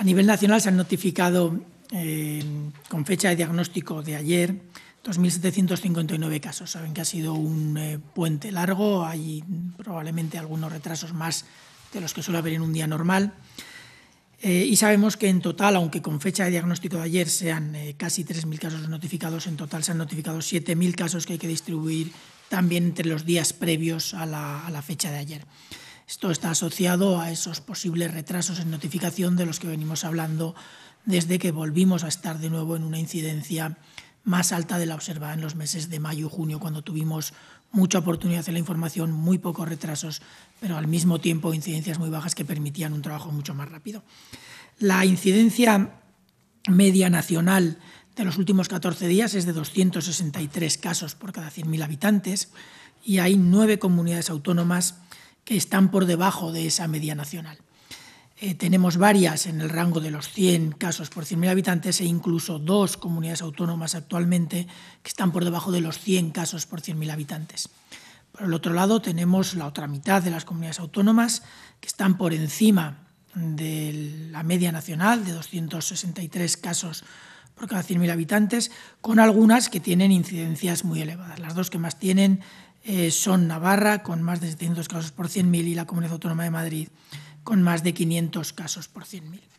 A nivel nacional se han notificado, eh, con fecha de diagnóstico de ayer, 2.759 casos. Saben que ha sido un eh, puente largo, hay probablemente algunos retrasos más de los que suele haber en un día normal. Eh, y sabemos que en total, aunque con fecha de diagnóstico de ayer sean casi 3.000 casos notificados, en total se han notificado 7.000 casos que hay que distribuir también entre los días previos a la fecha de ayer. Esto está asociado a esos posibles retrasos en notificación de los que venimos hablando desde que volvimos a estar de nuevo en una incidencia más alta de la observada en los meses de mayo y junio, cuando tuvimos mucha oportunidad de la información, muy pocos retrasos, pero al mismo tiempo incidencias muy bajas que permitían un trabajo mucho más rápido. La incidencia media nacional de los últimos 14 días es de 263 casos por cada 100.000 habitantes y hay nueve comunidades autónomas están por debajo de esa media nacional. Eh, tenemos varias en el rango de los 100 casos por 100.000 habitantes e incluso dos comunidades autónomas actualmente que están por debajo de los 100 casos por 100.000 habitantes. Por el otro lado, tenemos la otra mitad de las comunidades autónomas que están por encima de la media nacional de 263 casos por cada 100.000 habitantes, con algunas que tienen incidencias muy elevadas. Las dos que más tienen eh, son Navarra, con más de 700 casos por 100.000, y la Comunidad Autónoma de Madrid, con más de 500 casos por 100.000.